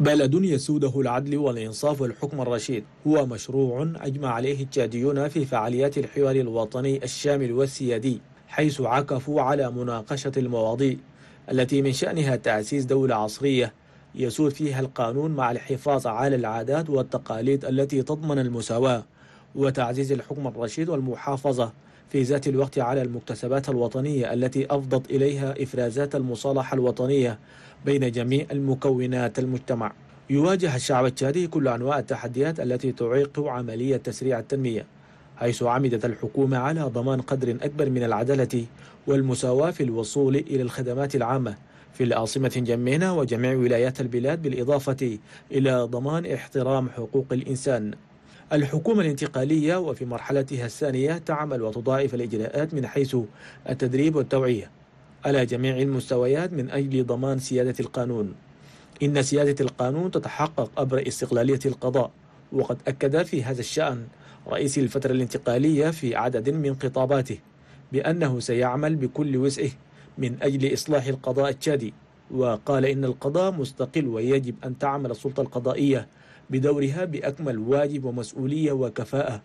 بلد يسوده العدل والإنصاف والحكم الرشيد هو مشروع أجمع عليه التشاديون في فعاليات الحوار الوطني الشامل والسيادي حيث عكفوا على مناقشة المواضيع التي من شأنها تأسيس دولة عصرية يسود فيها القانون مع الحفاظ على العادات والتقاليد التي تضمن المساواة وتعزيز الحكم الرشيد والمحافظة في ذات الوقت على المكتسبات الوطنية التي أفضت إليها إفرازات المصالحة الوطنية بين جميع المكونات المجتمع يواجه الشعب التشادي كل أنواع التحديات التي تعيق عملية تسريع التنمية حيث عمدت الحكومة على ضمان قدر أكبر من العدالة والمساواة في الوصول إلى الخدمات العامة في العاصمة جمينة وجميع ولايات البلاد بالإضافة إلى ضمان احترام حقوق الإنسان الحكومة الانتقالية وفي مرحلتها الثانية تعمل وتضاعف الإجراءات من حيث التدريب والتوعية على جميع المستويات من أجل ضمان سيادة القانون إن سيادة القانون تتحقق عبر استقلالية القضاء وقد أكد في هذا الشأن رئيس الفترة الانتقالية في عدد من خطاباته بأنه سيعمل بكل وسعه من أجل إصلاح القضاء التشادي وقال إن القضاء مستقل ويجب أن تعمل السلطة القضائية بدورها بأكمل واجب ومسؤولية وكفاءة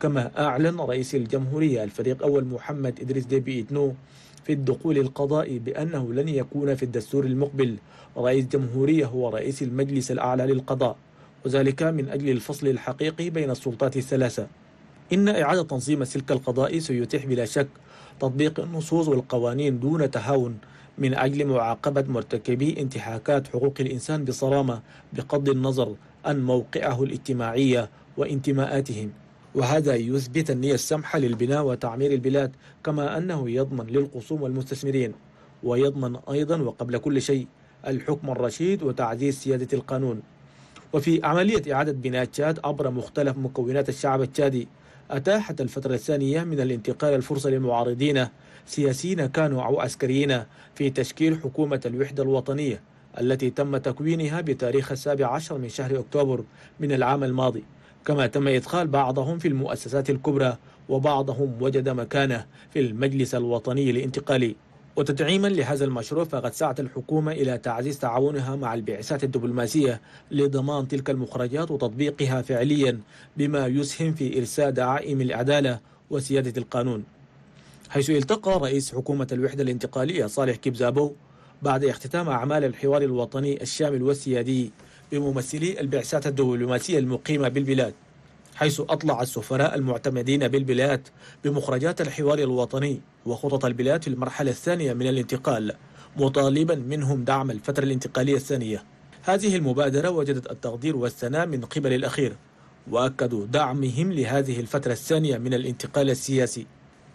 كما أعلن رئيس الجمهورية الفريق أول محمد إدريس ديبي إتنو في الدخول القضائي بأنه لن يكون في الدستور المقبل رئيس جمهورية هو رئيس المجلس الأعلى للقضاء وذلك من أجل الفصل الحقيقي بين السلطات الثلاثة إن إعادة تنظيم السلك القضائي سيتيح بلا شك تطبيق النصوص والقوانين دون تهاون من أجل معاقبة مرتكبي انتهاكات حقوق الإنسان بصرامة بغض النظر عن موقعه الاجتماعي وانتماءاتهم وهذا يثبت النية السمحة للبناء وتعمير البلاد كما أنه يضمن للخصوم والمستثمرين ويضمن أيضا وقبل كل شيء الحكم الرشيد وتعزيز سيادة القانون وفي عملية إعادة بناء تشاد عبر مختلف مكونات الشعب التشادي أتاحت الفترة الثانية من الانتقال الفرصة للمعارضين سياسيين كانوا أو عسكريين في تشكيل حكومة الوحدة الوطنية التي تم تكوينها بتاريخ السابع عشر من شهر أكتوبر من العام الماضي كما تم إدخال بعضهم في المؤسسات الكبرى وبعضهم وجد مكانه في المجلس الوطني الانتقالي وتدعيما لهذا المشروع فقد سعت الحكومة إلى تعزيز تعاونها مع البعثات الدبلوماسية لضمان تلك المخرجات وتطبيقها فعليا بما يسهم في إرساء دعائم العدالة وسيادة القانون حيث التقى رئيس حكومة الوحدة الانتقالية صالح كيبزابو بعد اختتام أعمال الحوار الوطني الشامل والسيادي بممثلي البعثات الدبلوماسية المقيمة بالبلاد حيث أطلع السفراء المعتمدين بالبلاد بمخرجات الحوار الوطني وخطط البلاد في المرحلة الثانية من الانتقال مطالبا منهم دعم الفترة الانتقالية الثانية هذه المبادرة وجدت التقدير والثناء من قبل الأخير وأكدوا دعمهم لهذه الفترة الثانية من الانتقال السياسي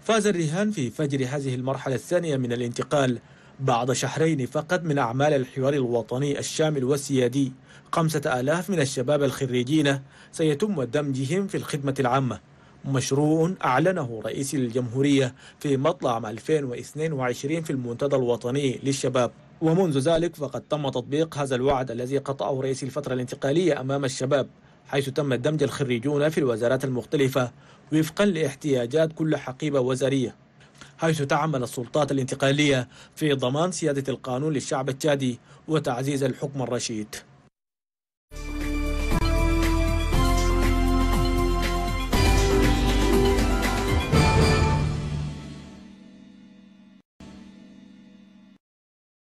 فاز الرهان في فجر هذه المرحلة الثانية من الانتقال بعد شهرين فقط من أعمال الحوار الوطني الشامل والسيادي خمسة آلاف من الشباب الخريجين سيتم دمجهم في الخدمة العامة مشروع أعلنه رئيس الجمهورية في مطلع 2022 في المنتدى الوطني للشباب ومنذ ذلك فقد تم تطبيق هذا الوعد الذي قطعه رئيس الفترة الانتقالية أمام الشباب حيث تم دمج الخريجون في الوزارات المختلفة وفقا لاحتياجات كل حقيبة وزارية حيث تعمل السلطات الانتقالية في ضمان سيادة القانون للشعب التشادي وتعزيز الحكم الرشيد